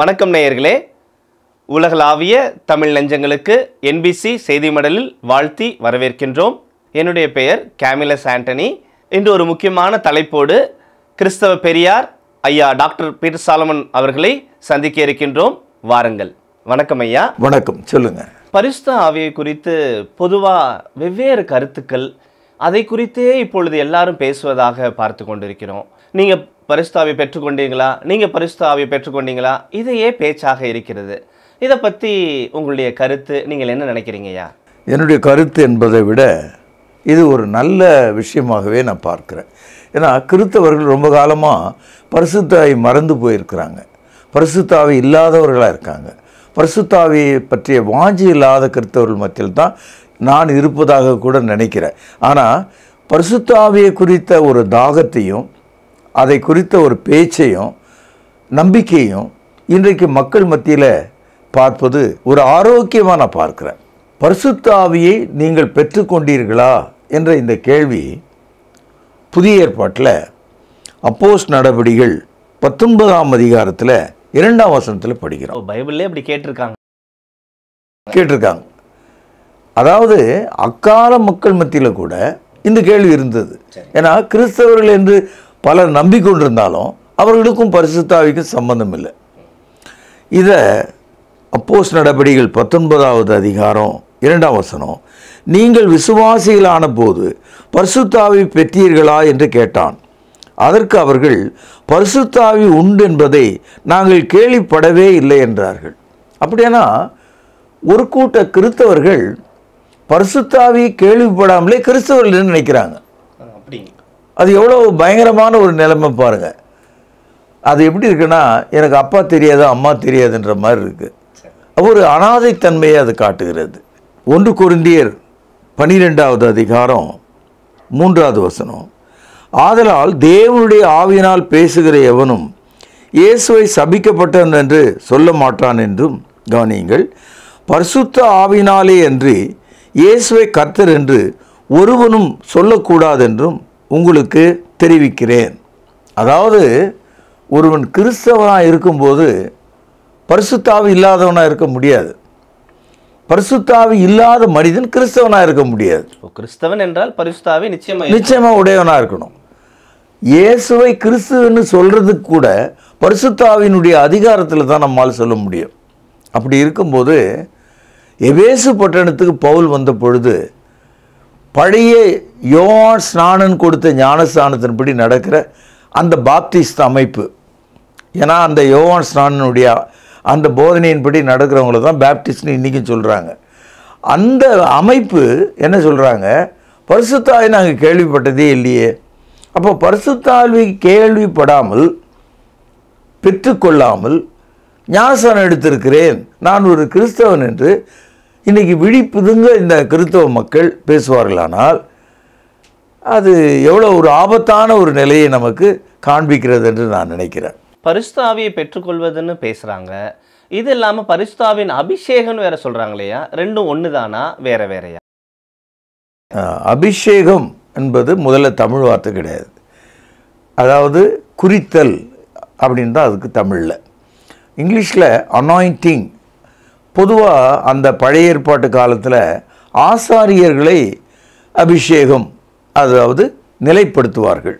வணக்கம் நேயர்களே உலகளாவிய தமிழ் நெஞ்சங்களுக்கு என்பிசி செய்தி மடலில் வாழ்த்தி வரவேற்கின்றோம் என்னுடைய பெயர் கேமிலஸ் ஆண்டனி இன்று ஒரு முக்கியமான தலைப்போடு கிறிஸ்தவ பெரியார் ஐயா டாக்டர் பீட்டர் சாலமன் அவர்களை சந்திக்க இருக்கின்றோம் வாருங்கள் வணக்கம் ஐயா வணக்கம் சொல்லுங்க பரிசுத்த ஆவியை குறித்து பொதுவாக வெவ்வேறு கருத்துக்கள் அதை குறித்தே இப்பொழுது எல்லாரும் பேசுவதாக பார்த்து கொண்டிருக்கிறோம் நீங்கள் பரிசுத்தாவை பெற்றுக்கொண்டீங்களா நீங்கள் பரிசுத்தாவை பெற்றுக்கொண்டீங்களா இதையே பேச்சாக இருக்கிறது இதை பற்றி உங்களுடைய கருத்து நீங்கள் என்ன நினைக்கிறீங்கய்யா என்னுடைய கருத்து என்பதை விட இது ஒரு நல்ல விஷயமாகவே நான் பார்க்குறேன் ஏன்னா கிறித்தவர்கள் ரொம்ப காலமாக பரிசுத்தாவை மறந்து போயிருக்கிறாங்க பரிசுத்தாவை இல்லாதவர்களாக இருக்காங்க பரிசுத்தாவை பற்றிய வாஞ்சி இல்லாத கிறித்தவர்கள் மத்தியில்தான் நான் இருப்பதாக கூட நினைக்கிறேன் ஆனால் பரிசுத்தாவியை குறித்த ஒரு தாகத்தையும் அதை குறித்த ஒரு பேச்சையும் நம்பிக்கையும் இன்றைக்கு மக்கள் மத்தியில் பார்ப்பது ஒரு ஆரோக்கியமாக நான் பார்க்குறேன் பரிசுத்தாவியை நீங்கள் பெற்றுக்கொண்டீர்களா என்ற இந்த கேள்வி புதிய ஏற்பாட்டில் அப்போஸ் நடவடிகள் பத்தொன்பதாம் அதிகாரத்தில் இரண்டாம் வசனத்தில் படிக்கிறோம் பைபிளே அப்படி கேட்டிருக்காங்க கேட்டிருக்காங்க அதாவது அக்கால மக்கள் மத்தியில் கூட இந்த கேள்வி இருந்தது ஏன்னா கிறிஸ்தவர்கள் என்று பலர் நம்பிக்கொண்டிருந்தாலும் அவர்களுக்கும் பரிசுத்தாவிக்கும் சம்பந்தம் இல்லை இதை அப்போஸ் நடவடிக்கைகள் பத்தொன்பதாவது அதிகாரம் இரண்டாம் வசனம் நீங்கள் விசுவாசிகளான போது பரிசுத்தாவி பெற்றீர்களா என்று கேட்டான் அதற்கு அவர்கள் பரிசுத்தாவி உண்டு என்பதை நாங்கள் கேள்விப்படவே இல்லை என்றார்கள் அப்படியானா ஒரு கூட்ட கிறிஸ்தவர்கள் பரிசுத்தாவி கேள்விப்படாமலே கிறிஸ்தவர்கள் நினைக்கிறாங்க அது எவ்வளோ பயங்கரமான ஒரு நிலைமை பாருங்கள் அது எப்படி இருக்குன்னா எனக்கு அப்பா தெரியாது அம்மா தெரியாதுன்ற மாதிரி இருக்குது ஒரு அனாதைத்தன்மையை அது காட்டுகிறது ஒன்று குருந்தியர் பனிரெண்டாவது அதிகாரம் மூன்றாவது வசனம் ஆதலால் தேவனுடைய ஆவியினால் பேசுகிற எவனும் இயேசுவை சபிக்கப்பட்டவன் என்று சொல்ல மாட்டான் என்றும் கவனியுங்கள் பரிசுத்த ஆவினாலே அன்றி இயேசுவை கர்த்தர் என்று ஒருவனும் சொல்லக்கூடாது என்றும் உங்களுக்கு தெரிவிக்கிறேன் அதாவது ஒருவன் கிறிஸ்தவனாக இருக்கும்போது பரிசுத்தாவி இல்லாதவனாக இருக்க முடியாது பரிசுத்தாவி இல்லாத மனிதன் கிறிஸ்தவனாக இருக்க முடியாது கிறிஸ்தவன் என்றால் பரிசுத்தாவி நிச்சயமாக நிச்சயமாக உடையவனாக இருக்கணும் இயேசுவை கிறிஸ்துவன்னு சொல்கிறதுக்கு கூட பரிசுத்தாவினுடைய அதிகாரத்தில் தான் நம்மால் சொல்ல முடியும் அப்படி இருக்கும்போது எவேசு பட்டணத்துக்கு பவுல் வந்த பொழுது பழைய யோவான் ஸ்நானன் கொடுத்த ஞானஸ்தானத்தின்படி நடக்கிற அந்த பாப்திஸ்ட் அமைப்பு ஏன்னா அந்த யோவான் ஸ்நானனுடைய அந்த போதனையின்படி நடக்கிறவங்கள தான் பேப்டிஸ்ட்னு இன்றைக்கும் சொல்கிறாங்க அந்த அமைப்பு என்ன சொல்கிறாங்க பரிசுத்தாய் நாங்கள் கேள்விப்பட்டதே இல்லையே அப்போ பரிசுத்தாழ்வி கேள்விப்படாமல் பெற்றுக்கொள்ளாமல் ஞானசானம் எடுத்திருக்கிறேன் நான் ஒரு கிறிஸ்தவன் என்று இன்றைக்கி விழிப்புதுங்க இந்த கிறிஸ்தவ மக்கள் பேசுவார்களானால் அது எவ்வளோ ஒரு ஆபத்தான ஒரு நிலையை நமக்கு காண்பிக்கிறது என்று நான் நினைக்கிறேன் பரிசுத்தாவியை பெற்றுக்கொள்வதுன்னு பேசுகிறாங்க இது இல்லாமல் பரிசுத்தாவின் அபிஷேகம்னு வேற சொல்கிறாங்க இல்லையா ரெண்டும் ஒன்று தானா வேற வேறையா அபிஷேகம் என்பது முதல்ல தமிழ் வார்த்தை கிடையாது அதாவது குறித்தல் அப்படின்னு தான் அதுக்கு தமிழில் இங்கிலீஷில் அனாயிண்டிங் பொதுவாக அந்த பழைய ஏற்பாட்டு காலத்தில் ஆசாரியர்களை அபிஷேகம் அதாவது நிலைப்படுத்துவார்கள்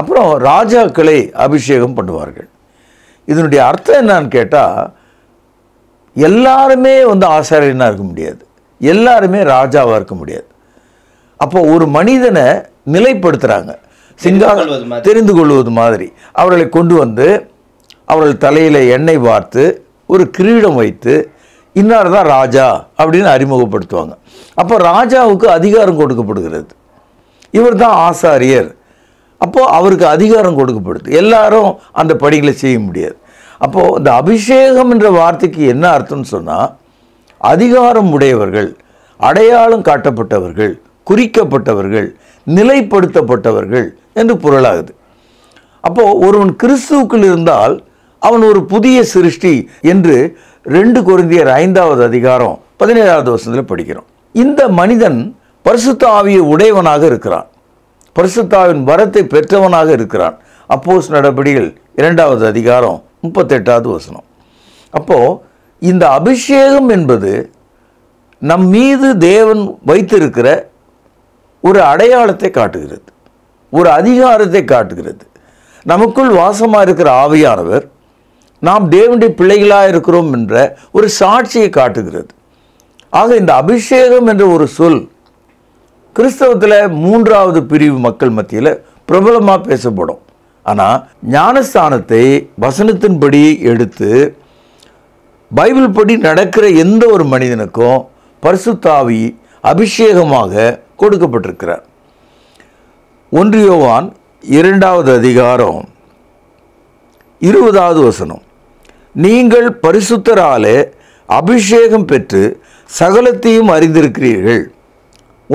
அப்புறம் ராஜாக்களை அபிஷேகம் பண்ணுவார்கள் இதனுடைய அர்த்தம் என்னான்னு கேட்டால் எல்லாருமே வந்து ஆசாரியனாக இருக்க முடியாது எல்லாருமே ராஜாவாக இருக்க முடியாது அப்போ ஒரு மனிதனை நிலைப்படுத்துகிறாங்க சிங்காக தெரிந்து கொள்வது மாதிரி அவர்களை கொண்டு வந்து அவர்கள் தலையில் எண்ணெய் பார்த்து ஒரு கிரீடம் வைத்து இன்னார் தான் ராஜா அப்படின்னு அறிமுகப்படுத்துவாங்க அப்போ ராஜாவுக்கு அதிகாரம் கொடுக்கப்படுகிறது இவர் தான் ஆசாரியர் அப்போது அவருக்கு அதிகாரம் கொடுக்கப்படுது எல்லாரும் அந்த படிகளை செய்ய முடியாது அப்போது இந்த அபிஷேகம் என்ற வார்த்தைக்கு என்ன அர்த்தம்னு சொன்னால் அதிகாரம் உடையவர்கள் அடையாளம் காட்டப்பட்டவர்கள் குறிக்கப்பட்டவர்கள் நிலைப்படுத்தப்பட்டவர்கள் என்று பொருளாகுது அப்போது ஒருவன் கிறிஸ்துவுக்குள் இருந்தால் அவன் ஒரு புதிய சிருஷ்டி என்று ரெண்டு குருந்தியர் ஐந்தாவது அதிகாரம் பதினேழாவது வருஷத்தில் படிக்கிறோம் இந்த மனிதன் பரிசுத்த ஆவியை உடையவனாக இருக்கிறான் பரிசுத்தாவின் வரத்தை பெற்றவனாக இருக்கிறான் அப்போஸ் நடபடிகள் இரண்டாவது அதிகாரம் முப்பத்தெட்டாவது வசனம் அப்போது இந்த அபிஷேகம் என்பது நம் மீது தேவன் வைத்திருக்கிற ஒரு அடையாளத்தை காட்டுகிறது ஒரு அதிகாரத்தை காட்டுகிறது நமக்குள் வாசமாக இருக்கிற ஆவியானவர் நாம் தேவனுடைய பிள்ளைகளாக இருக்கிறோம் என்ற ஒரு சாட்சியை காட்டுகிறது ஆக இந்த அபிஷேகம் என்ற ஒரு சொல் கிறிஸ்தவத்தில் மூன்றாவது பிரிவு மக்கள் மத்தியில் பிரபலமாக பேசப்படும் ஆனால் ஞானஸ்தானத்தை வசனத்தின்படி எடுத்து பைபிள் படி நடக்கிற எந்த ஒரு மனிதனுக்கும் பரிசுத்தாவி அபிஷேகமாக கொடுக்கப்பட்டிருக்கிறார் ஒன்றியோவான் இரண்டாவது அதிகாரம் இருபதாவது வசனம் நீங்கள் பரிசுத்தராலே அபிஷேகம் பெற்று சகலத்தையும் அறிந்திருக்கிறீர்கள்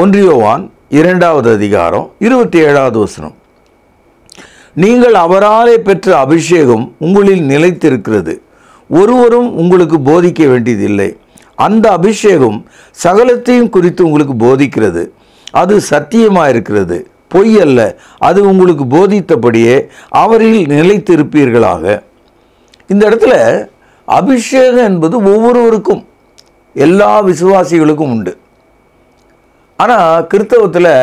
ஒன்றியவான் இரண்டாவது அதிகாரம் இருபத்தி ஏழாவது வசனம் நீங்கள் அவராலே பெற்ற அபிஷேகம் உங்களில் நிலைத்திருக்கிறது ஒருவரும் உங்களுக்கு போதிக்க வேண்டியதில்லை அந்த அபிஷேகம் சகலத்தையும் குறித்து உங்களுக்கு போதிக்கிறது அது சத்தியமாக இருக்கிறது பொய் அல்ல அது உங்களுக்கு போதித்தபடியே அவரில் நிலைத்திருப்பீர்களாக இந்த இடத்துல அபிஷேகம் என்பது ஒவ்வொருவருக்கும் எல்லா விசுவாசிகளுக்கும் உண்டு ஆனால் கிறித்தவத்தில்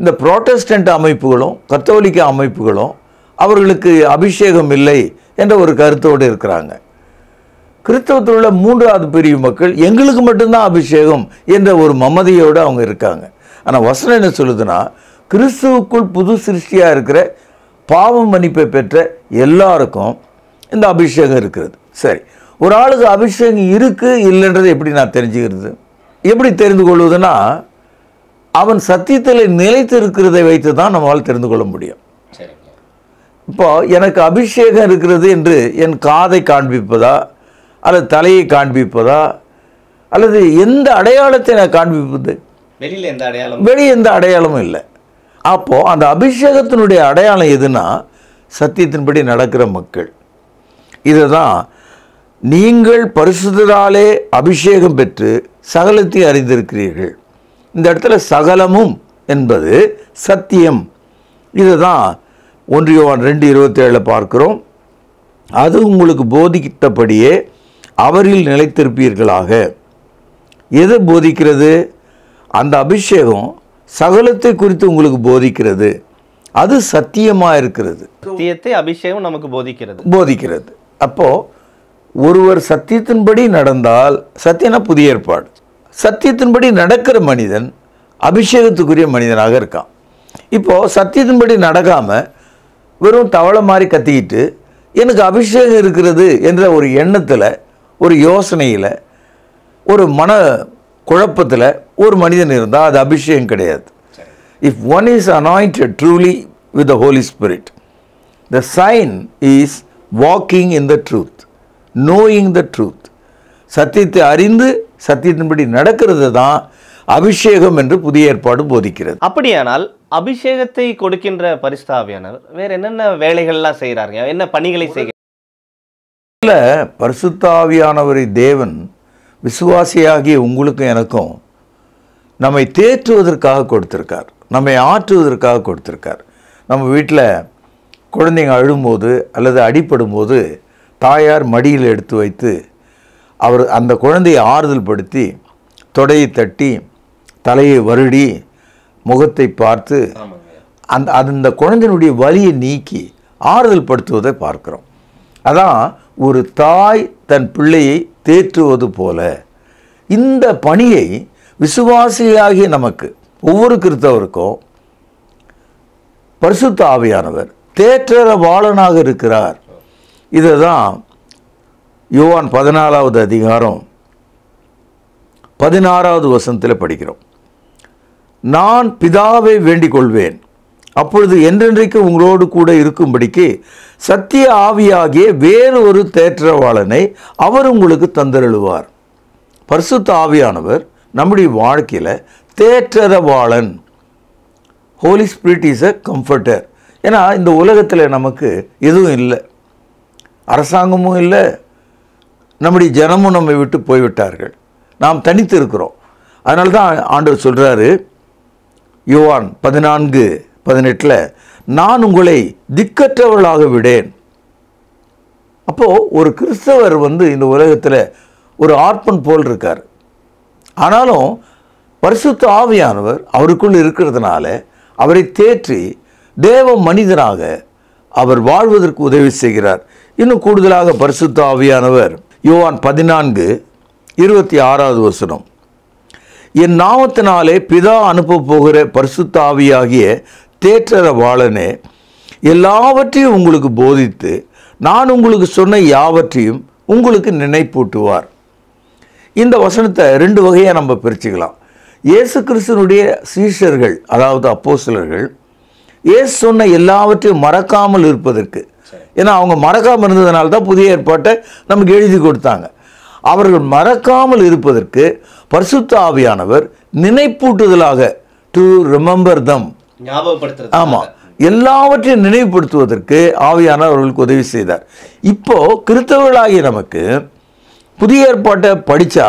இந்த புரோட்டஸ்டன்ட் அமைப்புகளும் கத்தோலிக்க அமைப்புகளும் அவர்களுக்கு அபிஷேகம் இல்லை என்ற ஒரு கருத்தோடு இருக்கிறாங்க கிறிஸ்தவத்தில் உள்ள மூன்றாவது பிரிவு மக்கள் எங்களுக்கு மட்டும்தான் அபிஷேகம் என்ற ஒரு மமதியோடு அவங்க இருக்காங்க ஆனால் வசனம் என்ன சொல்லுதுன்னா கிறிஸ்துவுக்குள் புது சிருஷ்டியாக இருக்கிற பாவம் மன்னிப்பை பெற்ற எல்லாருக்கும் இந்த அபிஷேகம் இருக்கிறது சரி ஒரு ஆளுக்கு அபிஷேகம் இருக்குது இல்லைன்றதை எப்படி நான் தெரிஞ்சுக்கிறது எப்படி தெரிந்து கொள்வதுன்னா அவன் சத்தியத்தில் நிலைத்து இருக்கிறதை வைத்து தான் நம்மளால் தெரிந்து கொள்ள முடியும் இப்போ எனக்கு அபிஷேகம் இருக்கிறது என்று என் காதை காண்பிப்பதா அல்லது தலையை காண்பிப்பதா அல்லது எந்த அடையாளத்தை நான் காண்பிப்பது வெளியில் எந்த அடையாளம் வெளியே எந்த அடையாளமும் இல்லை அப்போது அந்த அபிஷேகத்தினுடைய அடையாளம் எதுனா சத்தியத்தின்படி நடக்கிற மக்கள் இதுதான் நீங்கள் பரிசுத்தராலே அபிஷேகம் பெற்று சகலத்தை அறிந்திருக்கிறீர்கள் இந்த இடத்துல சகலமும் என்பது சத்தியம் இதுதான் ஒன்றியவான் ரெண்டு இருபத்தேழில் பார்க்கிறோம் அது உங்களுக்கு போதிக்கிட்டபடியே அவரில் நிலைத்திருப்பீர்களாக எது போதிக்கிறது அந்த அபிஷேகம் சகலத்தை குறித்து உங்களுக்கு போதிக்கிறது அது சத்தியமாக இருக்கிறது சத்தியத்தை அபிஷேகம் நமக்கு போதிக்கிறது போதிக்கிறது அப்போது ஒருவர் சத்தியத்தின்படி நடந்தால் சத்தியனா புதிய ஏற்பாடு சத்தியத்தின்படி நடக்கிற மனிதன் அபிஷேகத்துக்குரிய மனிதனாக இருக்கான் இப்போது சத்தியத்தின்படி நடக்காமல் வெறும் தவளை மாதிரி கத்திக்கிட்டு எனக்கு அபிஷேகம் இருக்கிறது என்ற ஒரு எண்ணத்தில் ஒரு யோசனையில் ஒரு மன குழப்பத்தில் ஒரு மனிதன் இருந்தால் அது அபிஷேகம் கிடையாது if one is anointed truly with the holy spirit the sign is walking in the truth knowing the truth சத்தியத்தை அறிந்து சத்தியத்தின்படி நடக்கிறது தான் அபிஷேகம் என்று புதிய ஏற்பாடு போதிக்கிறது அப்படியானால் அபிஷேகத்தை கொடுக்கின்ற பரிஸ்தாவியானர் வேறு என்னென்ன வேலைகள்லாம் செய்கிறாருங்க என்ன பணிகளை செய்கிறார் இல்லை பரிசுத்தாவியானவரை தேவன் விசுவாசியாகிய உங்களுக்கும் எனக்கும் நம்மை தேற்றுவதற்காக கொடுத்துருக்கார் நம்மை ஆற்றுவதற்காக கொடுத்துருக்கார் நம்ம வீட்டில் குழந்தைங்க அழும்போது அல்லது அடிப்படும்போது தாயார் மடியில் எடுத்து வைத்து அவர் அந்த குழந்தையை ஆறுதல் படுத்தி தொடையை தட்டி தலையை வருடி முகத்தை பார்த்து அந்த அந்த குழந்தையினுடைய வலியை நீக்கி ஆறுதல் படுத்துவதை பார்க்குறோம் அதான் ஒரு தாய் தன் பிள்ளையை தேற்றுவது போல இந்த பணியை விசுவாசியாகிய நமக்கு ஒவ்வொரு கிறிஸ்தவருக்கும் பரிசுத்த ஆவியானவர் தேற்ற வாழனாக இருக்கிறார் இதை தான் யுவான் பதினாலாவது அதிகாரம் பதினாறாவது வசனத்தில் படிக்கிறோம் நான் பிதாவை வேண்டிக் கொள்வேன் அப்பொழுது என்றென்றைக்கு உங்களோடு கூட இருக்கும்படிக்கு சத்திய ஆவியாகிய வேறு ஒரு தேற்றவாளனை அவர் உங்களுக்கு தந்தருளுவார் பரிசுத்த ஆவியானவர் நம்முடைய வாழ்க்கையில் தேற்றரவாளன் holy spirit is a comforter ஏன்னா இந்த உலகத்தில் நமக்கு எதுவும் இல்லை அரசாங்கமும் இல்லை நம்முடைய ஜனமும் நம்மை விட்டு போய்விட்டார்கள் நாம் தனித்து இருக்கிறோம் அதனால தான் ஆண்டவர் சொல்கிறாரு யுவான் பதினான்கு பதினெட்டில் நான் உங்களை திக்கற்றவர்களாக விடேன் அப்போது ஒரு கிறிஸ்தவர் வந்து இந்த உலகத்தில் ஒரு ஆர்ப்பன் போல் இருக்கார் ஆனாலும் பரிசுத்த ஆவியானவர் அவருக்குள் இருக்கிறதுனால அவரை தேற்றி தேவ மனிதராக அவர் வாழ்வதற்கு உதவி செய்கிறார் இன்னும் கூடுதலாக பரிசுத்த ஆவியானவர் யோவான் பதினான்கு இருபத்தி ஆறாவது வசனம் என் நாமத்தினாலே பிதா அனுப்ப போகிற பரிசுத்த ஆவியாகிய தேற்றரவாளனே எல்லாவற்றையும் உங்களுக்கு போதித்து நான் உங்களுக்கு சொன்ன யாவற்றையும் உங்களுக்கு நினைப்பூட்டுவார் இந்த வசனத்தை ரெண்டு வகையாக நம்ம பிரிச்சுக்கலாம் இயேசு கிறிஸ்தனுடைய சீஷர்கள் அதாவது அப்போ சிலர்கள் ஏசு சொன்ன எல்லாவற்றையும் மறக்காமல் இருப்பதற்கு ஏன்னா அவங்க மறக்காமல் இருந்ததுனால தான் புதிய ஏற்பாட்டை நமக்கு எழுதி கொடுத்தாங்க அவர்கள் மறக்காமல் இருப்பதற்கு பரிசுத்த ஆவியானவர் நினைப்பூட்டுதலாக டு ரிமெம்பர் தம் ஆமாம் எல்லாவற்றையும் நினைவுபடுத்துவதற்கு ஆவியானவர் அவர்களுக்கு உதவி செய்தார் இப்போது கிறித்தவர்களாகிய நமக்கு புதிய ஏற்பாட்டை படித்தா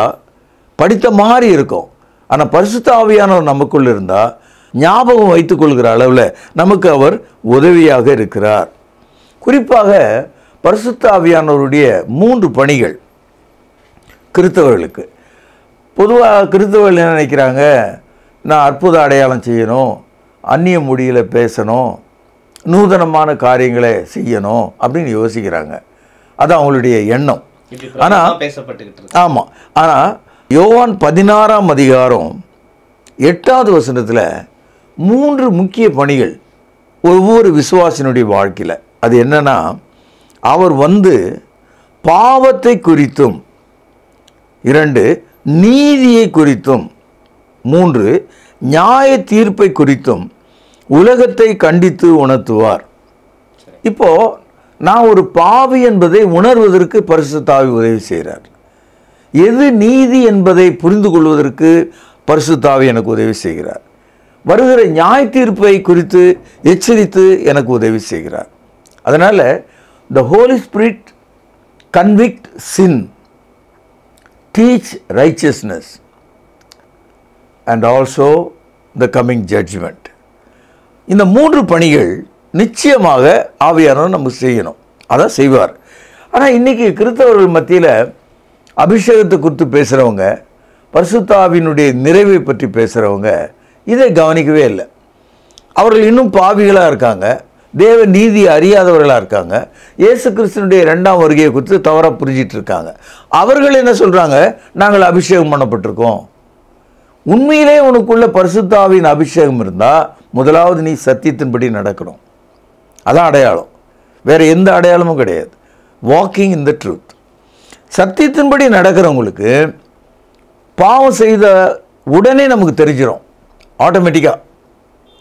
படித்த மாதிரி இருக்கும் ஆனால் பரிசுத்த ஆவியானவர் நமக்குள்ளே இருந்தால் ஞாபகம் வைத்துக்கொள்கிற அளவில் நமக்கு அவர் உதவியாக இருக்கிறார் குறிப்பாக பரிசுத்தாவியானவருடைய மூன்று பணிகள் கிறித்தவர்களுக்கு பொதுவாக கிறித்தவர்கள் என்ன நினைக்கிறாங்க நான் அற்புத அடையாளம் செய்யணும் அந்நிய மொழியில் பேசணும் நூதனமான காரியங்களை செய்யணும் அப்படின்னு யோசிக்கிறாங்க அது அவங்களுடைய எண்ணம் ஆனால் பேசப்பட்டு ஆமாம் ஆனால் யோவான் பதினாறாம் அதிகாரம் எட்டாவது வசனத்தில் மூன்று முக்கிய பணிகள் ஒவ்வொரு விசுவாசினுடைய வாழ்க்கையில் அது என்னென்னா அவர் வந்து பாவத்தை குறித்தும் இரண்டு நீதியை குறித்தும் மூன்று நியாய தீர்ப்பை குறித்தும் உலகத்தை கண்டித்து உணர்த்துவார் இப்போது நான் ஒரு பாவி என்பதை உணர்வதற்கு பரிசு தாவி உதவி செய்கிறார் எது நீதி என்பதை புரிந்து கொள்வதற்கு பரிசு தாவி எனக்கு உதவி செய்கிறார் வருகிற நியாய தீர்ப்பை குறித்து எச்சரித்து எனக்கு உதவி செய்கிறார் அதனால் the holy spirit convict sin teach righteousness and also the coming judgment இந்த மூன்று பணிகள் நிச்சயமாக ஆவியானவர் நம்ம செய்யணும் அதான் செய்வார் ஆனால் இன்றைக்கி கிறிஸ்தவர்கள் மத்தியில் அபிஷேகத்தை குறித்து பேசுகிறவங்க பரிசுத்தாவினுடைய நிறைவை பற்றி பேசுகிறவங்க இதை கவனிக்கவே இல்லை அவர்கள் இன்னும் பாவிகளாக இருக்காங்க தேவ நீதி அறியாதவர்களாக இருக்காங்க இயேசு கிறிஸ்தனுடைய ரெண்டாம் வருகையை குறித்து தவறாக புரிஞ்சிட்டு இருக்காங்க அவர்கள் என்ன சொல்கிறாங்க நாங்கள் அபிஷேகம் பண்ணப்பட்டிருக்கோம் உண்மையிலே உனக்குள்ள பரிசுத்தாவின் அபிஷேகம் இருந்தால் முதலாவது நீ சத்தியத்தின்படி நடக்கணும் அதான் அடையாளம் வேறு எந்த அடையாளமும் கிடையாது வாக்கிங் இன் த ட்ரூத் சத்தியத்தின்படி நடக்கிறவங்களுக்கு பாவம் செய்த உடனே நமக்கு தெரிஞ்சிடும் ஆட்டோமேட்டிக்காக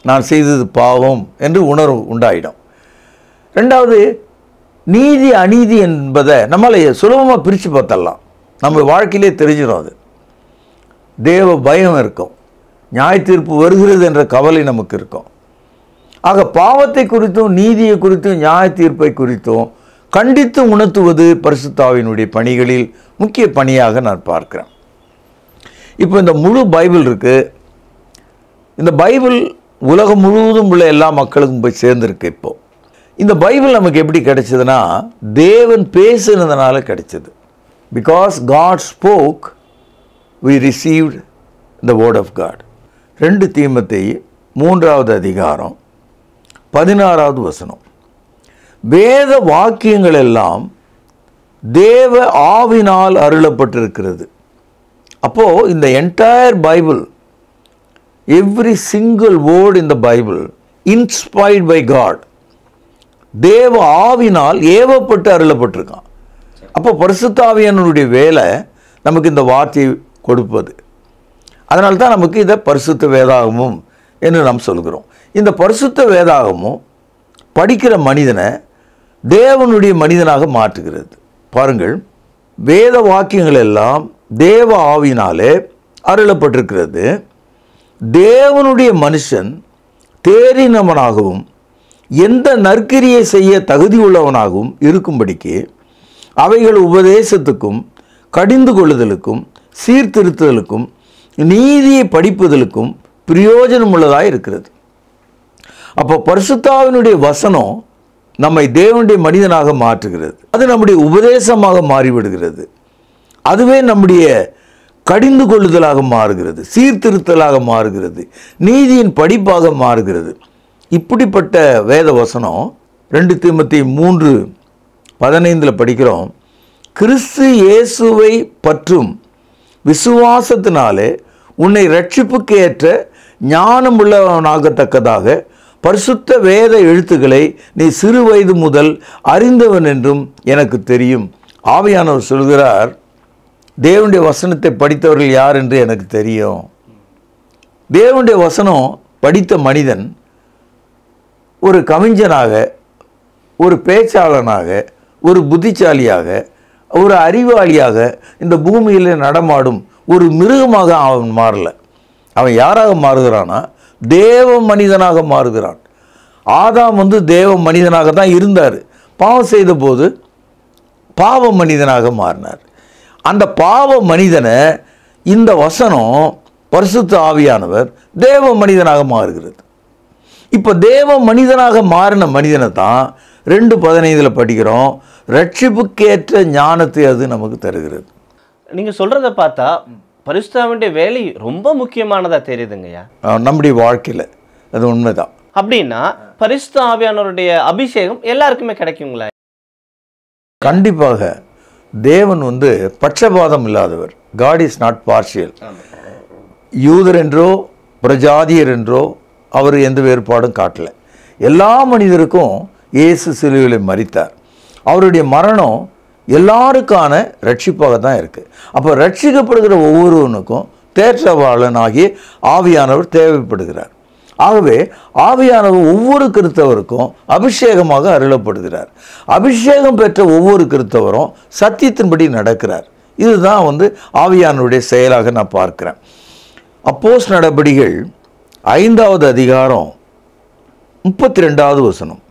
நான் செய்தது பாவம் என்று உணர்வு உண்டாயிடும் ரெண்டாவது நீதி அநீதி என்பதை நம்மளை சுலபமாக பிரித்து பார்த்தரலாம் நம்ம வாழ்க்கையிலே தெரிஞ்சிடும் அது தேவ பயம் இருக்கும் நியாய தீர்ப்பு வருகிறது என்ற கவலை நமக்கு இருக்கும் ஆக பாவத்தை குறித்தும் நீதியை குறித்தும் நியாய தீர்ப்பை குறித்தும் கண்டித்து உணர்த்துவது பரிசுத்தாவினுடைய பணிகளில் முக்கிய பணியாக நான் பார்க்குறேன் இப்போ இந்த முழு பைபிள் இருக்குது இந்த பைபிள் உலகம் முழுவதும் உள்ள எல்லா மக்களுக்கும் போய் சேர்ந்துருக்கு இப்போது இந்த பைபிள் நமக்கு எப்படி கிடைச்சதுன்னா தேவன் பேசுனதுனால கிடைச்சது because God spoke we received the word of God ரெண்டு தீமத்தை மூன்றாவது அதிகாரம் பதினாறாவது வசனம் வேத வாக்கியங்கள் எல்லாம் தேவ ஆவினால் அருளப்பட்டிருக்கிறது அப்போது இந்த entire Bible every single word in the Bible inspired by God தேவ ஆவினால் ஏவப்பட்டு அருளப்பட்டிருக்கான் அப்போ பரிசுத்தாவியனுடைய வேலை நமக்கு இந்த வார்த்தையை கொடுப்பது அதனால் தான் நமக்கு இதை பரிசுத்த வேதாகமும் என்று நாம் சொல்கிறோம் இந்த பரிசுத்த வேதாகமும் படிக்கிற மனிதனை தேவனுடைய மனிதனாக மாற்றுகிறது பாருங்கள் வேத வாக்கியங்கள் எல்லாம் தேவ ஆவினாலே அருளப்பட்டிருக்கிறது தேவனுடைய மனுஷன் தேறினவனாகவும் எந்த நற்கிரியை செய்ய தகுதி உள்ளவனாகவும் இருக்கும்படிக்கு அவைகள் உபதேசத்துக்கும் கடிந்து கொள்ளுதலுக்கும் சீர்திருத்துதலுக்கும் நீதியை படிப்பதற்கும் பிரயோஜனம் உள்ளதாக இருக்கிறது அப்போ பரிசுத்தாவினுடைய வசனம் நம்மை தேவனுடைய மனிதனாக மாற்றுகிறது அது நம்முடைய உபதேசமாக மாறிவிடுகிறது அதுவே நம்முடைய கடிந்து கொள்ளுதலாக மாறுகிறது சீர்திருத்தலாக மாறுகிறது நீதியின் படிப்பாக மாறுகிறது இப்படிப்பட்ட வேத வசனம் ரெண்டு திருமத்தி மூன்று பதினைந்தில் படிக்கிறோம் கிறிஸ்து இயேசுவை பற்றும் விசுவாசத்தினாலே உன்னை ரட்சிப்புக்கு ஏற்ற ஞானம் உள்ளவனாகத்தக்கதாக பரிசுத்த வேத எழுத்துக்களை நீ சிறு வயது முதல் அறிந்தவன் என்றும் எனக்கு தெரியும் ஆவியானவர் சொல்கிறார் தேவனுடைய வசனத்தை படித்தவர்கள் யார் என்று எனக்கு தெரியும் தேவனுடைய வசனம் படித்த மனிதன் ஒரு கவிஞனாக ஒரு பேச்சாளனாக ஒரு புத்திசாலியாக ஒரு அறிவாளியாக இந்த பூமியில் நடமாடும் ஒரு மிருகமாக அவன் மாறல அவன் யாராக மாறுகிறானா தேவ மனிதனாக மாறுகிறான் ஆதாம் வந்து தேவ மனிதனாக தான் இருந்தார் பாவம் செய்தபோது பாவ மனிதனாக மாறினார் அந்த பாவ மனிதனை இந்த வசனம் பரிசுத்த ஆவியானவர் தேவ மனிதனாக மாறுகிறது இப்போ தேவ மனிதனாக மாறின மனிதனை தான் ரெண்டு பதினைந்தில் படிக்கிறோம் ரட்சிப்புக்கேற்ற ஞானத்தை அது நமக்கு தருகிறது நீங்கள் சொல்கிறத பார்த்தா பரிசுத்தாவுடைய வேலை ரொம்ப முக்கியமானதாக தெரியுதுங்கய்யா நம்முடைய வாழ்க்கையில் அது உண்மைதான் அப்படின்னா பரிசுத்த ஆவியானவருடைய அபிஷேகம் எல்லாருக்குமே கிடைக்குங்களா கண்டிப்பாக தேவன் வந்து பட்சபாதம் இல்லாதவர் காட் இஸ் நாட் பார்ஷியல் யூதர் என்றோ பிரஜாதியர் என்றோ அவர் எந்த வேறுபாடும் காட்டலை எல்லா மனிதருக்கும் இயேசு சிலுவிலை மறித்தார் அவருடைய மரணம் எல்லாருக்கான ரட்சிப்பாக தான் இருக்குது அப்போ ரட்சிக்கப்படுகிற ஒவ்வொருவனுக்கும் தேற்றவாளன் ஆகி ஆவியானவர் தேவைப்படுகிறார் ஆகவே ஆவியானவர் ஒவ்வொரு கிறித்தவருக்கும் அபிஷேகமாக அருளப்படுகிறார் அபிஷேகம் பெற்ற ஒவ்வொரு கிறித்தவரும் சத்தியத்தின்படி நடக்கிறார் இதுதான் வந்து ஆவியானுடைய செயலாக நான் பார்க்குறேன் அப்போஸ் நடபடிகள் ஐந்தாவது அதிகாரம் முப்பத்தி ரெண்டாவது வசனம்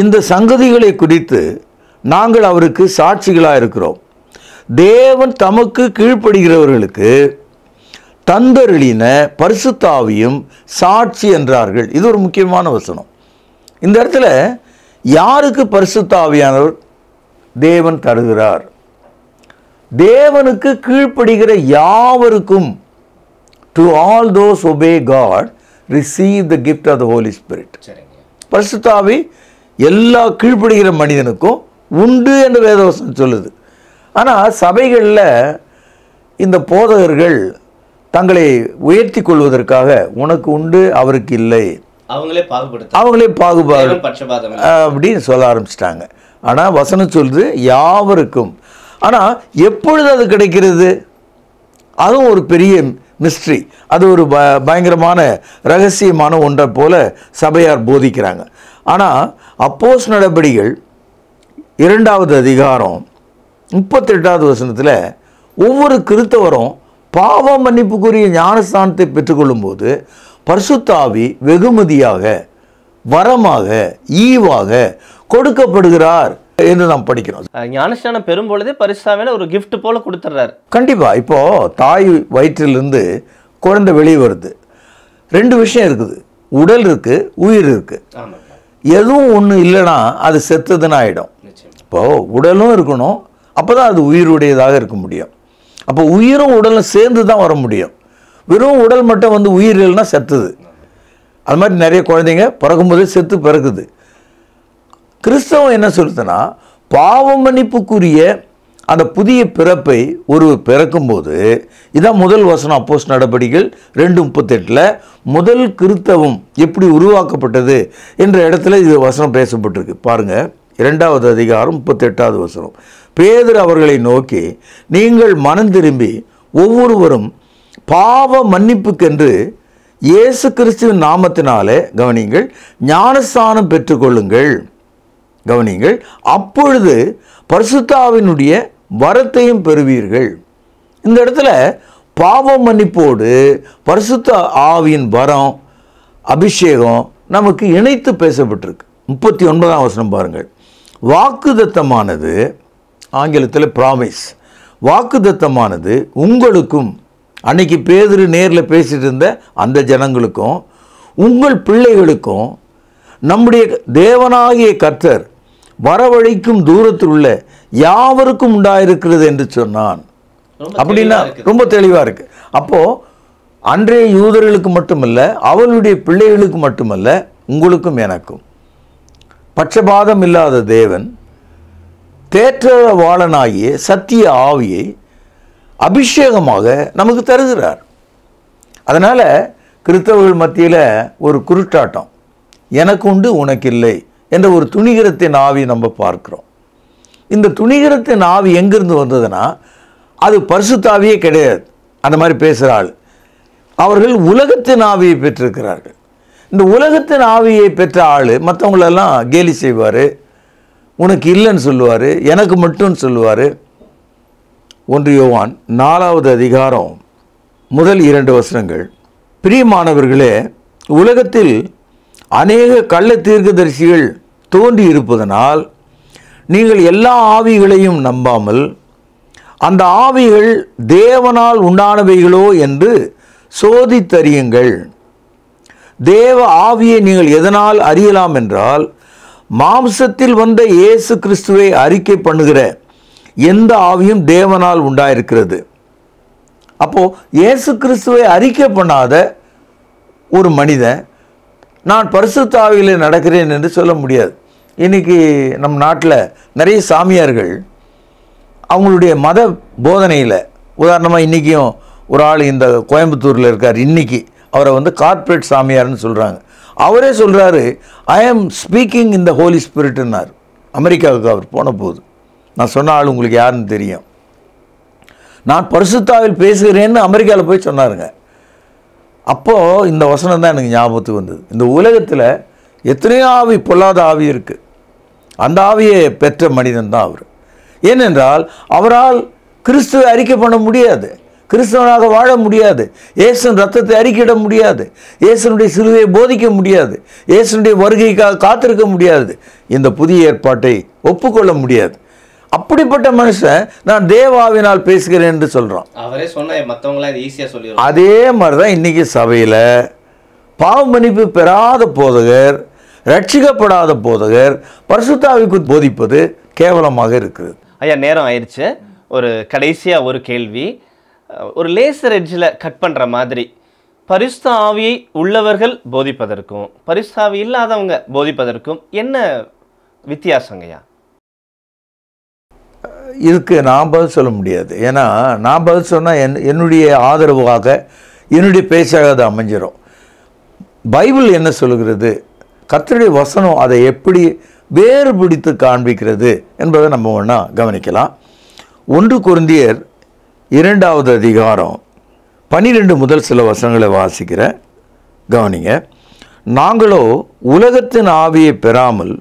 இந்த சங்கதிகளை குறித்து நாங்கள் அவருக்கு சாட்சிகளாக இருக்கிறோம் தேவன் தமக்கு கீழ்ப்படுகிறவர்களுக்கு தந்தருளின பரிசுத்தாவியும் சாட்சி என்றார்கள் இது ஒரு முக்கியமான வசனம் இந்த இடத்துல யாருக்கு பரிசுத்தாவியானவர் தேவன் தருகிறார் தேவனுக்கு கீழ்ப்படுகிற யாவருக்கும் to all those obey God receive the gift of the holy spirit பரிசுத்தாவி எல்லா கீழ்ப்படுகிற மனிதனுக்கும் உண்டு என்று வேதவசனம் சொல்லுது ஆனால் சபைகளில் இந்த போதகர்கள் தங்களை உயர்த்தி கொள்வதற்காக உனக்கு உண்டு அவருக்கு இல்லை அவங்களே பாகுபடுத்த அவங்களே பாகுபாடு அப்படின்னு சொல்ல ஆரம்பிச்சிட்டாங்க ஆனால் வசனம் சொல்வது யாவருக்கும் ஆனால் எப்பொழுது அது கிடைக்கிறது அதுவும் ஒரு பெரிய மிஸ்ட்ரி அது ஒரு ப பயங்கரமான ரகசியமான ஒன்றை போல சபையார் போதிக்கிறாங்க ஆனால் அப்போஸ் நடபடிகள் இரண்டாவது அதிகாரம் முப்பத்தெட்டாவது வசனத்தில் ஒவ்வொரு கிறித்தவரும் பாவ மன்னிப்புக்குரிய ஞானஸ்தானத்தை பெற்றுக்கொள்ளும்போது பரிசுத்தாவி வெகுமதியாக வரமாக ஈவாக கொடுக்கப்படுகிறார் என்று நாம் படிக்கிறோம் ஞானஸ்தானம் பெறும் பொழுதே பரிசுத்தாவில ஒரு கிஃப்ட் போல கொடுத்துட்றாரு கண்டிப்பா இப்போ தாய் வயிற்றிலிருந்து குழந்தை வெளியே வருது ரெண்டு விஷயம் இருக்குது உடல் இருக்கு உயிர் இருக்கு எதுவும் ஒன்று இல்லைன்னா அது செத்துதுன்னு ஆகிடும் இப்போ உடலும் இருக்கணும் அப்போ தான் அது உயிருடையதாக இருக்க முடியும் அப்போ உயிரும் உடலும் சேர்ந்து தான் வர முடியும் வெறும் உடல் மட்டும் வந்து உயிர் செத்துது அது மாதிரி நிறைய குழந்தைங்க பிறக்கும் போதே செத்து பிறக்குது கிறிஸ்தவம் என்ன சொல்லுதுன்னா பாவ மன்னிப்புக்குரிய அந்த புதிய பிறப்பை ஒரு பிறக்கும்போது இதான் முதல் வசனம் அப்போஸ் நடவடிக்கைகள் ரெண்டு முப்பத்தெட்டில் முதல் கிறித்தவம் எப்படி உருவாக்கப்பட்டது என்ற இடத்துல இது வசனம் பேசப்பட்டிருக்கு பாருங்கள் இரண்டாவது அதிகாரம் முப்பத்தெட்டாவது வசனம் பேதர் அவர்களை நோக்கி நீங்கள் மனம் திரும்பி ஒவ்வொருவரும் பாவ மன்னிப்புக்கென்று இயேசு கிறிஸ்துவின் நாமத்தினாலே கவனிங்கள் ஞானஸ்தானம் பெற்றுக்கொள்ளுங்கள் கவனிங்கள் அப்பொழுது பரிசுத்தாவினுடைய வரத்தையும் பெறுவீர்கள் இந்த இடத்துல பாவ மன்னிப்போடு பரிசுத்த ஆவியின் வரம் அபிஷேகம் நமக்கு இணைத்து பேசப்பட்டிருக்கு முப்பத்தி ஒன்பதாம் வசனம் பாருங்கள் வாக்குதத்தமானது ஆங்கிலத்தில் ப்ராமிஸ் வாக்குத்தத்தமானது உங்களுக்கும் அன்னைக்கு பேதரு நேரில் பேசிகிட்டு இருந்த அந்த ஜனங்களுக்கும் உங்கள் பிள்ளைகளுக்கும் நம்முடைய தேவனாகிய கர்த்தர் வரவழைக்கும் தூரத்தில் உள்ள யாவருக்கும் உண்டாயிருக்கிறது என்று சொன்னான் அப்படின்னா ரொம்ப தெளிவாக இருக்குது அப்போது அன்றைய யூதர்களுக்கு மட்டுமல்ல அவளுடைய பிள்ளைகளுக்கு மட்டுமல்ல உங்களுக்கும் எனக்கும் பட்சபாதம் இல்லாத தேவன் தேற்ற வாழனாகிய சத்திய ஆவியை அபிஷேகமாக நமக்கு தருகிறார் அதனால் கிறிஸ்தவர்கள் மத்தியில் ஒரு குருட்டாட்டம் எனக்கு உண்டு உனக்கு இல்லை என்ற ஒரு துணிகரத்தின் ஆவி நம்ம பார்க்குறோம் இந்த துணிகரத்தின் ஆவி எங்கேருந்து வந்ததுன்னா அது பரிசுத்தாவியே கிடையாது அந்த மாதிரி பேசுகிற ஆள் அவர்கள் உலகத்தின் ஆவியை பெற்றிருக்கிறார்கள் இந்த உலகத்தின் ஆவியை பெற்ற ஆள் மற்றவங்களெல்லாம் கேலி செய்வார் உனக்கு இல்லைன்னு சொல்லுவார் எனக்கு மட்டும்னு சொல்லுவார் ஒன்று யோவான் நாலாவது அதிகாரம் முதல் இரண்டு வசனங்கள் பிரியமானவர்களே உலகத்தில் அநேக கள்ள தீர்க்கதரிசிகள் தோன்றி இருப்பதனால் நீங்கள் எல்லா ஆவிகளையும் நம்பாமல் அந்த ஆவிகள் தேவனால் உண்டானவைகளோ என்று சோதித்தறியுங்கள் தேவ ஆவியை நீங்கள் எதனால் அறியலாம் என்றால் மாம்சத்தில் வந்த இயேசு கிறிஸ்துவை அறிக்கை பண்ணுகிற எந்த ஆவியும் தேவனால் உண்டாயிருக்கிறது அப்போது இயேசு கிறிஸ்துவை அறிக்கை பண்ணாத ஒரு மனிதன் நான் பரிசுத்த ஆவியில் நடக்கிறேன் என்று சொல்ல முடியாது இன்றைக்கி நம் நாட்டில் நிறைய சாமியார்கள் அவங்களுடைய மத போதனையில் உதாரணமாக இன்றைக்கும் ஒரு ஆள் இந்த கோயம்புத்தூரில் இருக்கார் இன்றைக்கி அவரை வந்து கார்ப்பரேட் சாமியார்னு சொல்கிறாங்க அவரே சொல்கிறாரு ஐ ஆம் ஸ்பீக்கிங் இந்த ஹோலி ஸ்பிரிட்னார் அமெரிக்காவுக்கு அவர் போன போது நான் சொன்ன ஆள் உங்களுக்கு யாருன்னு தெரியும் நான் பரிசுத்தாவில் பேசுகிறேன்னு அமெரிக்காவில் போய் சொன்னாருங்க அப்போது இந்த வசனம் தான் எனக்கு ஞாபகத்துக்கு வந்தது இந்த உலகத்தில் எத்தனையோ ஆவி பொல்லாத ஆவி இருக்குது அந்த ஆவியை பெற்ற மனிதன் தான் அவர் ஏனென்றால் அவரால் கிறிஸ்துவை அறிக்கை பண்ண முடியாது கிறிஸ்தவனாக வாழ முடியாது இயேசன் ரத்தத்தை அறிக்கிட முடியாது இயேசுனுடைய சிலுவையை போதிக்க முடியாது இயேசனுடைய வருகைக்காக காத்திருக்க முடியாது இந்த புதிய ஏற்பாட்டை ஒப்புக்கொள்ள முடியாது அப்படிப்பட்ட மனுஷன் நான் தேவாவினால் பேசுகிறேன் என்று சொல்கிறான் அவரே சொன்ன மற்றவங்களாம் ஈஸியாக சொல்லி அதே மாதிரி தான் இன்றைக்கி சபையில் பாவ மன்னிப்பு பெறாத போதகர் ரட்சிக்கப்படாத போதகர் பரிசுத்தாவிக்கு போதிப்பது கேவலமாக இருக்குது ஐயா நேரம் ஆயிடுச்சு ஒரு கடைசியாக ஒரு கேள்வி ஒரு லேசர் எட்ஜில் கட் பண்ணுற மாதிரி பரிசுத்த ஆவியை உள்ளவர்கள் போதிப்பதற்கும் பரிசுத்த ஆவி இல்லாதவங்க போதிப்பதற்கும் என்ன வித்தியாசங்கய்யா இதுக்கு நான் பதில் சொல்ல முடியாது ஏன்னா நான் பதில் சொன்னால் என் என்னுடைய ஆதரவாக என்னுடைய பேச்சாக அது அமைஞ்சிடும் பைபிள் என்ன சொல்கிறது கத்தருடைய வசனம் அதை எப்படி வேறுபிடித்து காண்பிக்கிறது என்பதை நம்ம ஒன்றா கவனிக்கலாம் ஒன்று குருந்தியர் இரண்டாவது அதிகாரம் பன்னிரெண்டு முதல் சில வசங்களை வாசிக்கிறேன் கவனிங்க நாங்களோ உலகத்தின் ஆவியை பெறாமல்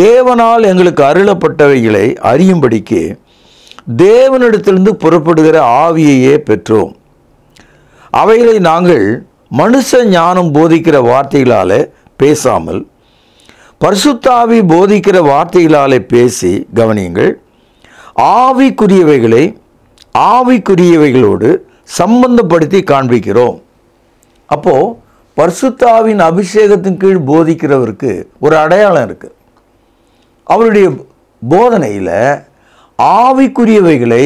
தேவனால் எங்களுக்கு அருளப்பட்டவைகளை அறியும்படிக்கு தேவனிடத்திலிருந்து புறப்படுகிற ஆவியையே பெற்றோம் அவைகளை நாங்கள் மனுஷ ஞானம் போதிக்கிற வார்த்தைகளால் பேசாமல் பரிசுத்தாவி போதிக்கிற வார்த்தைகளாலே பேசி கவனியுங்கள் ஆவிக்குரியவைகளை ஆவிக்குரியவைகளோடு சம்பந்தப்படுத்தி காண்பிக்கிறோம் அப்போது பர்சுத்தாவின் அபிஷேகத்தின் கீழ் போதிக்கிறவருக்கு ஒரு அடையாளம் இருக்குது அவருடைய போதனையில் ஆவிக்குரியவைகளை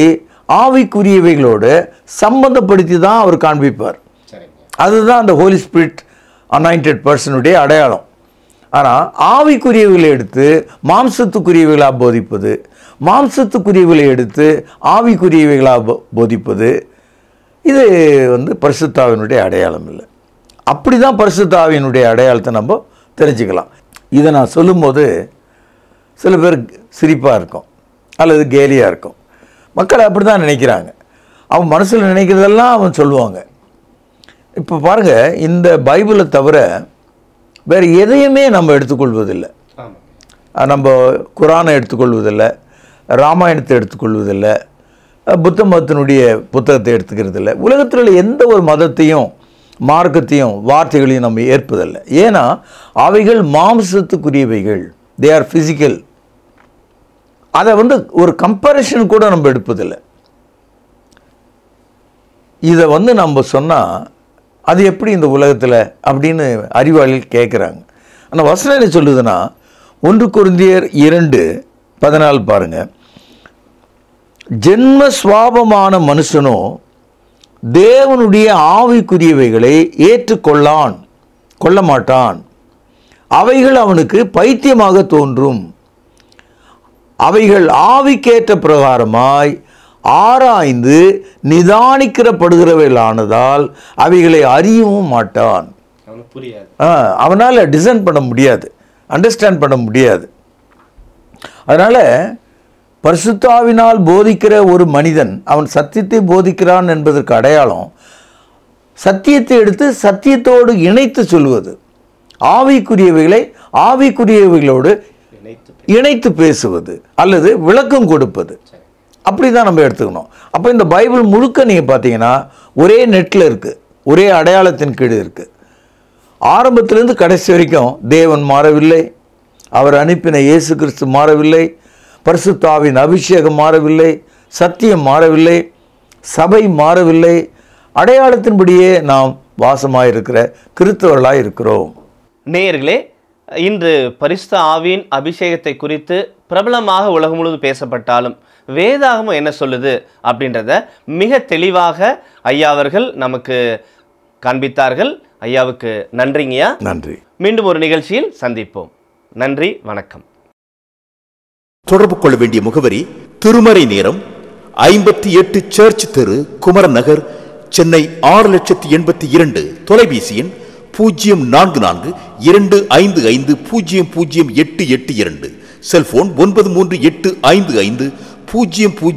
ஆவிக்குரியவைகளோடு சம்பந்தப்படுத்தி தான் அவர் காண்பிப்பார் அதுதான் அந்த ஹோலி ஸ்பிரிட் அனாயிண்டட் பர்சனுடைய அடையாளம் ஆனால் ஆவிக்குரியவைகளை எடுத்து மாம்சத்துக்குரியவைகளாக போதிப்பது மாம்சத்துக்குரியவைகளை எடுத்து ஆவிக்குரியவைகளாக போதிப்பது இது வந்து பரிசுத்தாவினுடைய அடையாளம் இல்லை அப்படி தான் பரிசுத்தாவினுடைய அடையாளத்தை நம்ம தெரிஞ்சுக்கலாம் இதை நான் சொல்லும்போது சில பேர் சிரிப்பாக இருக்கும் அல்லது கேலியாக இருக்கும் மக்கள் அப்படி தான் நினைக்கிறாங்க அவன் மனசில் நினைக்கிறதெல்லாம் அவன் சொல்லுவாங்க இப்போ பாருங்கள் இந்த பைபிளை தவிர வேறு எதையுமே நம்ம எடுத்துக்கொள்வதில்லை நம்ம குரானை எடுத்துக்கொள்வதில்லை ராமாயணத்தை எடுத்துக்கொள்வதில்லை புத்த மதத்தினுடைய புத்தகத்தை எடுத்துக்கிறது இல்லை உலகத்தில் உள்ள எந்த ஒரு மதத்தையும் மார்க்கத்தையும் வார்த்தைகளையும் நம்ம ஏற்பதில்லை ஏன்னா அவைகள் மாம்சத்துக்குரியவைகள் தே ஆர் ஃபிசிக்கல் அதை வந்து ஒரு கம்பேரிஷன் கூட நம்ம எடுப்பதில்லை இதை வந்து நம்ம சொன்னால் அது எப்படி இந்த உலகத்தில் அப்படின்னு அறிவாளிகள் கேட்குறாங்க ஆனால் வசனம் என்ன சொல்லுதுன்னா ஒன்று குருந்தியர் இரண்டு பதினாலு பாருங்கள் ஜென்ம சுவாபமான மனுஷனோ தேவனுடைய ஆவிக்குரியவைகளை ஏற்றுக்கொள்ளான் கொள்ள மாட்டான் அவைகள் அவனுக்கு பைத்தியமாக தோன்றும் அவைகள் ஆவிக்கேற்ற பிரகாரமாய் ஆராய்ந்து நிதானிக்கிறப்படுகிறவைகளானதால் அவைகளை அறியவும் மாட்டான் அவனால் டிசைன் பண்ண முடியாது அண்டர்ஸ்டாண்ட் பண்ண முடியாது அதனால் பரிசுத்தாவினால் போதிக்கிற ஒரு மனிதன் அவன் சத்தியத்தை போதிக்கிறான் என்பதற்கு அடையாளம் சத்தியத்தை எடுத்து சத்தியத்தோடு இணைத்து சொல்வது ஆவிக்குரியவைகளை ஆவிக்குரியவைகளோடு இணைத்து பேசுவது அல்லது விளக்கம் கொடுப்பது அப்படி தான் நம்ம எடுத்துக்கணும் அப்போ இந்த பைபிள் முழுக்க நீங்கள் பார்த்தீங்கன்னா ஒரே நெட்டில் இருக்குது ஒரே அடையாளத்தின் கீழ் இருக்குது ஆரம்பத்திலேருந்து கடைசி வரைக்கும் தேவன் மாறவில்லை அவர் அனுப்பின இயேசு கிறிஸ்து மாறவில்லை பரிசுத்தாவின் அபிஷேகம் மாறவில்லை சத்தியம் மாறவில்லை சபை மாறவில்லை அடையாளத்தின்படியே நாம் வாசமாயிருக்கிற கிறித்தவர்களாக இருக்கிறோம் நேயர்களே இன்று பரிசுத்த ஆவியின் அபிஷேகத்தை குறித்து பிரபலமாக உலகம் முழுவதும் பேசப்பட்டாலும் வேதாகமும் என்ன சொல்லுது அப்படின்றத மிக தெளிவாக ஐயா அவர்கள் நமக்கு காண்பித்தார்கள் ஐயாவுக்கு நன்றிங்கய்யா நன்றி மீண்டும் ஒரு நிகழ்ச்சியில் சந்திப்போம் நன்றி வணக்கம் தொடர்பு கொள்ள வேண்டிய முகவரி திருமறை நேரம் ஐம்பத்தி எட்டு சர்ச் தெரு குமரன் நகர் சென்னை ஆறு லட்சத்தி எண்பத்தி இரண்டு தொலைபேசி எண் பூஜ்ஜியம் நான்கு நான்கு இரண்டு ஐந்து ஐந்து பூஜ்ஜியம் பூஜ்ஜியம் எட்டு எட்டு இரண்டு செல்போன் ஒன்பது மூன்று எட்டு ஐந்து ஐந்து பூஜ்ஜியம் பூஜ்ஜியம்